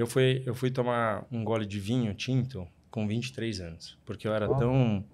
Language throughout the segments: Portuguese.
Eu fui, eu fui tomar um gole de vinho tinto com 23 anos, porque eu era oh. tão,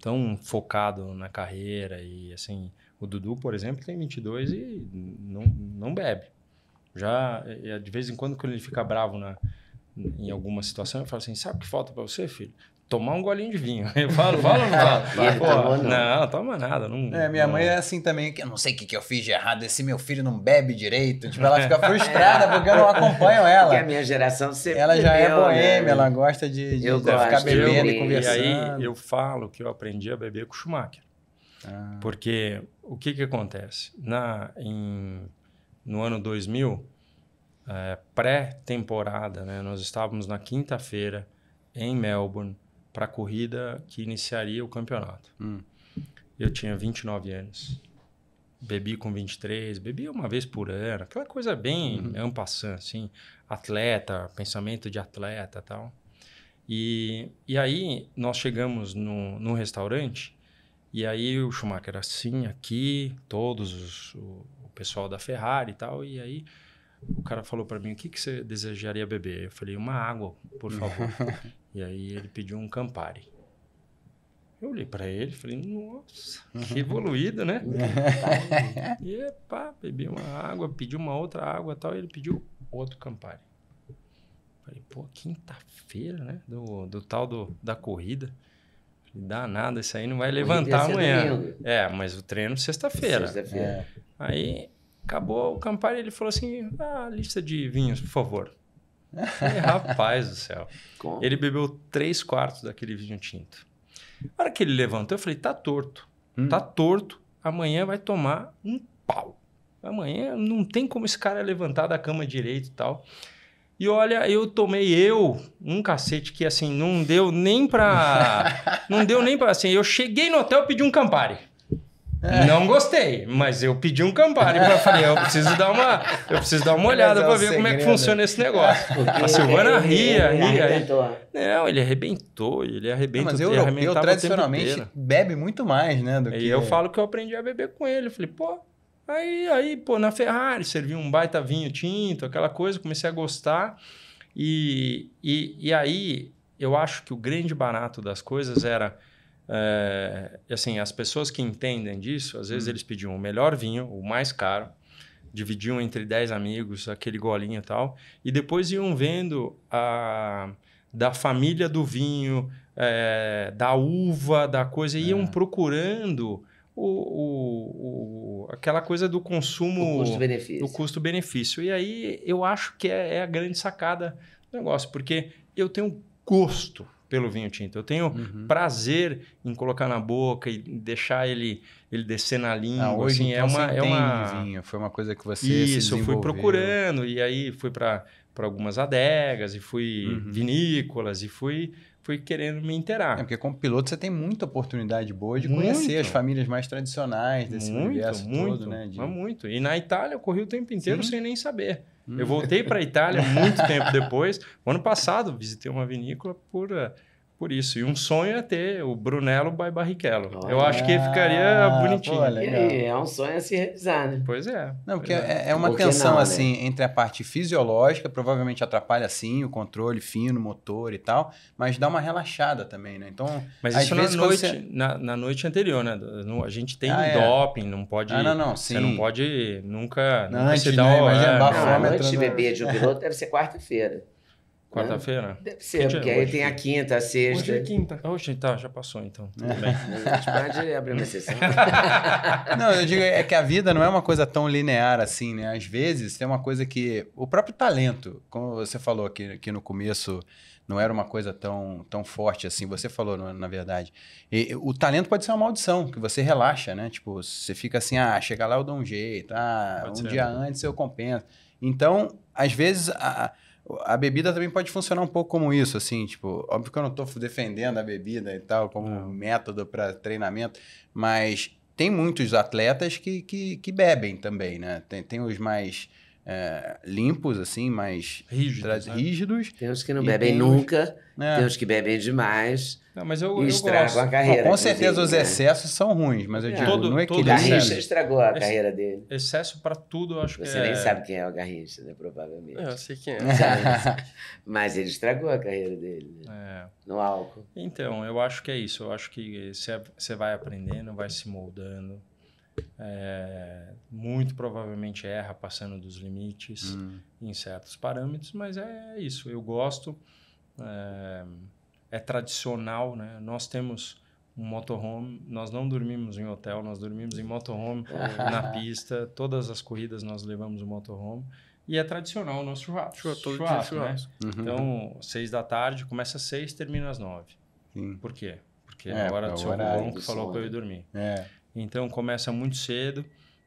tão focado na carreira e assim. O Dudu, por exemplo, tem 22 e não, não bebe. Já de vez em quando, quando ele fica bravo na, em alguma situação, eu falo assim: sabe o que falta para você, filho? tomar um golinho de vinho. Eu falo, falo ou não falo? Pô, não. não, toma nada. Não, é, minha não. mãe é assim também, que eu não sei o que, que eu fiz de errado, esse meu filho não bebe direito. Tipo, ela fica frustrada porque eu não acompanho ela. Porque a minha geração sempre Ela já é bebeu, é boêmia, né? ela gosta de, de, eu de ficar bebendo eu, e conversando. E aí eu falo que eu aprendi a beber com Schumacher. Ah. Porque o que que acontece? Na, em, no ano 2000, é, eh, pré-temporada, né, nós estávamos na quinta-feira em Melbourne, para a corrida que iniciaria o campeonato. Hum. Eu tinha 29 anos. Bebi com 23, bebi uma vez por ano, aquela coisa bem uhum. assim, atleta, pensamento de atleta tal. E, e aí nós chegamos no, num restaurante e aí o Schumacher assim, aqui, todos os, o, o pessoal da Ferrari e tal, e aí o cara falou para mim, o que, que você desejaria beber? Eu falei, uma água, por favor. e aí ele pediu um Campari. Eu olhei para ele e falei, nossa, que uhum. evoluído, né? e pá, bebi uma água, pedi uma outra água tal, e ele pediu outro Campari. Falei, pô, quinta-feira, né? Do, do tal do, da corrida. Falei, dá nada, isso aí não vai levantar amanhã. É, mas o treino sexta-feira. Sexta-feira. É. Aí Acabou o Campari, ele falou assim: ah, lista de vinhos, por favor. Falei, rapaz do céu. Como? Ele bebeu três quartos daquele vinho tinto. Na hora que ele levantou, eu falei: tá torto. Hum. Tá torto. Amanhã vai tomar um pau. Amanhã não tem como esse cara levantar da cama direito e tal. E olha, eu tomei eu um cacete que assim não deu nem pra. não deu nem pra. Assim, eu cheguei no hotel pedi um Campari. É. Não gostei, mas eu pedi um Campari para falei, eu preciso dar uma, eu preciso dar uma é olhada para ver segredo. como é que funciona esse negócio. Porque a Silvana ria, ria. Ele arrebentou. Não, ele arrebentou, ele arrebentou. Mas eu, ele eu tradicionalmente bebe muito mais, né? Do e que... eu falo que eu aprendi a beber com ele. Eu falei, pô, aí, aí, pô, na Ferrari servi um baita vinho tinto, aquela coisa, comecei a gostar. E, e, e aí eu acho que o grande barato das coisas era é, assim, as pessoas que entendem disso, às vezes hum. eles pediam o melhor vinho, o mais caro, dividiam entre 10 amigos, aquele golinho e tal, e depois iam vendo a, da família do vinho, é, da uva, da coisa, e iam é. procurando o, o, o, aquela coisa do consumo... O custo-benefício. custo-benefício. E aí eu acho que é, é a grande sacada do negócio, porque eu tenho gosto pelo vinho tinto. Eu tenho uhum. prazer em colocar na boca e deixar ele, ele descer na língua. Ah, hoje assim, é então é uma, você é uma... vinho, foi uma coisa que você Isso, eu fui procurando e aí fui para para algumas adegas e fui uhum. vinícolas e fui fui querendo me interar. É porque como piloto você tem muita oportunidade boa de muito. conhecer as famílias mais tradicionais desse muito, universo muito, todo, né? De... Muito, e na Itália eu corri o tempo inteiro Sim. sem nem saber. Hum. Eu voltei para a Itália muito tempo depois. O ano passado visitei uma vinícola por eh, por isso. E um sonho é ter o Brunello by Barrichello. eu acho que ficaria bonitinho. Pô, é, é um sonho a se realizar, né? Pois é. Não, porque é. é, é uma porque tensão, não, né? assim, né? entre a parte fisiológica, provavelmente atrapalha, sim, o controle fino, motor e tal, mas dá uma relaxada também, né? Então, Mas isso na noite, você... na, na, noite anterior, né? A gente tem ah, é. doping, não pode... Ah, não, não, sim. Você não pode nunca... Não, antes, se Né? Imagina, é, não, a noite né? de beber de um piloto deve ser quarta-feira. Né? Quarta-feira? Deve ser, é, porque aí tem a é quinta, a sexta. Hoje é quinta. Hoje tá, já passou então. Tudo é. bem. Pode abrir uma sessão. não, eu digo é que a vida não é uma coisa tão linear assim, né? Às vezes tem uma coisa que. O próprio talento, como você falou aqui, aqui no começo, não era uma coisa tão, tão forte assim. Você falou, na verdade. E, o talento pode ser uma maldição, que você relaxa, né? Tipo, você fica assim, ah, chega lá eu dou um jeito, ah, pode um ser, dia né? antes eu compenso. Então, às vezes. A, a bebida também pode funcionar um pouco como isso, assim, tipo, óbvio que eu não estou defendendo a bebida e tal, como é. método para treinamento, mas tem muitos atletas que, que, que, bebem também, né? Tem, tem os mais é, limpos, assim, mais rígidos. Né? rígidos tem uns que não bebem nunca, é. tem uns que bebem demais. Não, mas eu, e estragam eu a carreira. Não, com certeza os né? excessos né? são ruins, mas eu é. digo, todo, é equilíbrio. Todo Garrincha estragou a Esse, carreira dele. Excesso para tudo, eu acho Você que Você nem é- sabe quem é o Garrincha, né? Provavelmente. É, eu sei quem é. mas ele estragou a carreira dele, né? é. No álcool. Então, eu acho que é isso. Eu acho que você vai aprendendo, vai se moldando é, muito provavelmente erra passando dos limites hum. em certos parâmetros, mas é isso. Eu gosto, é, é, tradicional, né? Nós temos um motorhome, nós não dormimos em hotel, nós dormimos em motorhome na pista. Todas as corridas nós levamos o motorhome. E é tradicional o nosso churrasco. Churrasco, churrasco, churrasco. Né? Uhum. Então, seis da tarde, começa às seis, termina às nove. Sim. Por quê? Porque é, é, é o hora do seu que falou para eu ir dormir. É. Então começa muito cedo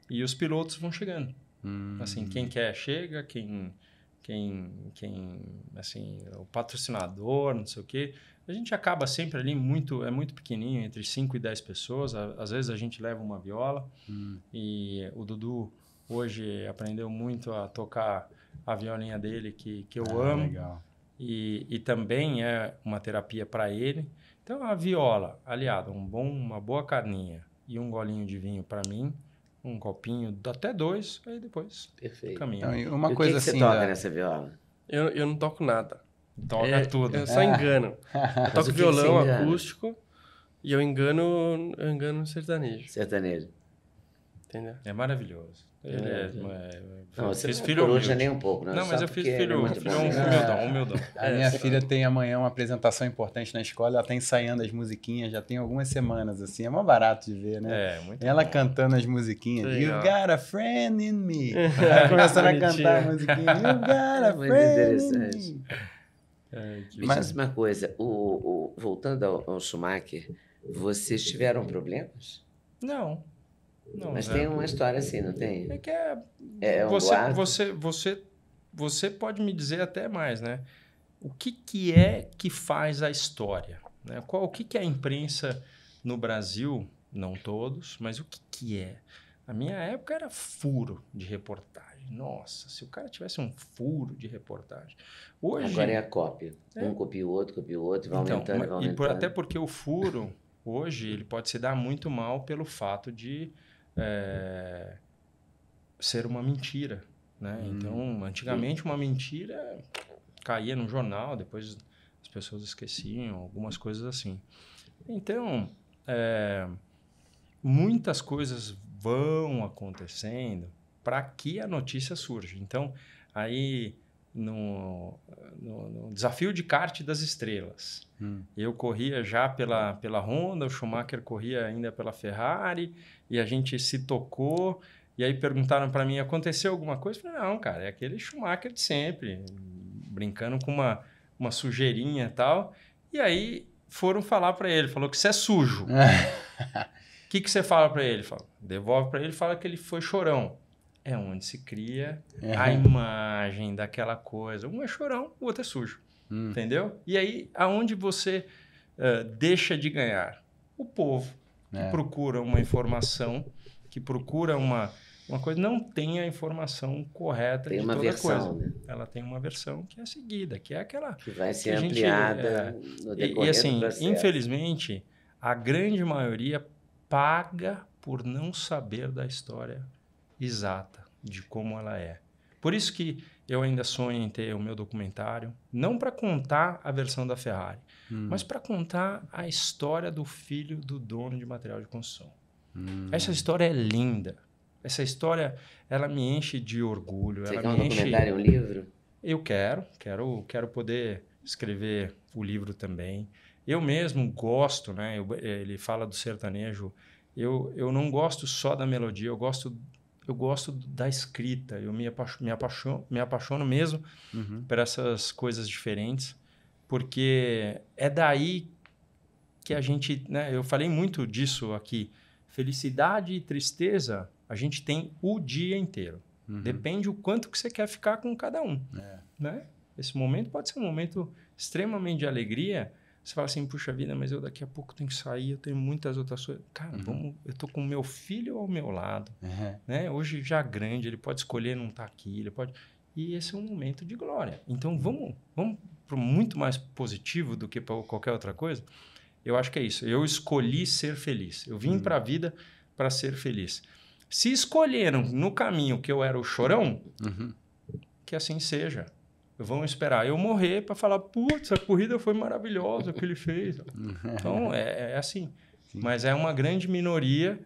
e os pilotos vão chegando. Hum. Assim, quem quer chega, quem quem quem assim, o patrocinador, não sei o quê. A gente acaba sempre ali muito, é muito pequenininho, entre 5 e 10 pessoas. Às vezes a gente leva uma viola hum. e o Dudu hoje aprendeu muito a tocar a violinha dele que, que eu ah, amo. Legal. E, e também é uma terapia para ele. Então a viola, aliado, um bom, uma boa carninha, e um golinho de vinho para mim, um copinho, até dois, aí depois Perfeito. caminho. Então, uma e coisa que assim. você toca da... nessa viola? Eu, eu não toco nada. Toca é, tudo. Eu só é. engano. eu toco violão acústico e eu engano, eu engano sertanejo. Sertanejo entendeu? É maravilhoso. É Ele é, é, é, não, você fiz não é filho humilde. nem um pouco, né? Não, mas eu fiz filho, é filho humildão, humildão. A minha filha tem amanhã uma apresentação importante na escola, ela está ensaiando as musiquinhas, já tem algumas semanas, assim, é mó barato de ver, né? É, muito Ela bom. cantando as musiquinhas, Sim, You ó. got a friend in me. começando a cantar a musiquinha, You got a friend in me. É, Mas uma coisa, o, o voltando ao, ao Schumacher, vocês tiveram problemas? Não. Não, Mas é tem uma história assim, não tem? É que é. é, é um você, você, você, você pode me dizer até mais, né? O que, que é que faz a história? Né? Qual, o que, que a imprensa no Brasil, não todos, mas o que, que é? Na minha época era furo de reportagem. Nossa, se o cara tivesse um furo de reportagem. Hoje, Agora é a cópia. É. Um copia o outro, copia o outro, vai então, aumentando, vai aumentando. E por, até porque o furo, hoje, ele pode se dar muito mal pelo fato de é, ser uma mentira. Né? Hum. Então, antigamente, uma mentira caía no jornal, depois as pessoas esqueciam, algumas coisas assim. Então, é, muitas coisas vão acontecendo para que a notícia surja. Então, aí no, no, no, desafio de kart das estrelas. Hum. Eu corria já pela, pela Honda, o Schumacher corria ainda pela Ferrari, e a gente se tocou. E aí perguntaram para mim: aconteceu alguma coisa? falei: não, cara, é aquele Schumacher de sempre, brincando com uma, uma sujeirinha e tal. E aí foram falar para ele: falou que você é sujo. O que, que você fala para ele? Fala, devolve para ele fala que ele foi chorão é uhum. onde se cria a imagem daquela coisa. Um é chorão, o outro é sujo. Hum. Entendeu? E aí, aonde você uh, deixa de ganhar? O povo que é. procura uma informação, que procura uma, uma coisa, não tem a informação correta tem de toda versão, coisa. Né? Ela tem uma versão que é seguida, que é aquela. Que vai ser que ampliada gente, é, no decorrer E, e assim, infelizmente, a grande maioria paga por não saber da história exata de como ela é. Por isso que eu ainda sonho em ter o meu documentário, não para contar a versão da Ferrari, hum. mas para contar a história do filho do dono de material de construção. Hum. Essa história é linda. Essa história, ela me enche de orgulho. Você ela quer um documentário, é um livro? Eu quero, quero, quero poder escrever o livro também. Eu mesmo gosto, né? Eu, eh, ele fala do sertanejo. Eu, eu não gosto só da melodia, eu gosto eu gosto da escrita, eu me, me, apaixono, me apaixono mesmo uhum. por essas coisas diferentes, porque é daí que a gente, né, eu falei muito disso aqui, felicidade e tristeza a gente tem o dia inteiro. Uhum. Depende o quanto que você quer ficar com cada um, é. né? Esse momento pode ser um momento extremamente de alegria, você fala assim, puxa vida, mas eu daqui a pouco tenho que sair, eu tenho muitas outras coisas. Cara, uhum. vamos, eu tô com meu filho ao meu lado, uhum. né? Hoje já grande, ele pode escolher não estar tá aqui, ele pode... E esse é um momento de glória. Então, vamos, vamos para muito mais positivo do que para qualquer outra coisa. Eu acho que é isso. Eu escolhi ser feliz. Eu vim uhum. para a vida para ser feliz. Se escolheram no caminho que eu era o chorão, uhum. que assim seja vão esperar eu morrer para falar, putz, a corrida foi maravilhosa que ele fez. Então, é, é assim. Sim. Mas é uma grande minoria,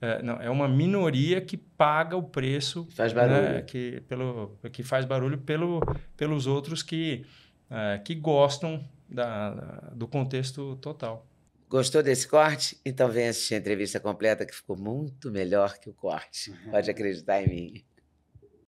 é, não, é uma minoria que paga o preço... Que faz barulho. Né, que, pelo, que faz barulho pelo, pelos outros que, é, que gostam da, do contexto total. Gostou desse corte? Então vem assistir a entrevista completa que ficou muito melhor que o corte. Pode acreditar em mim.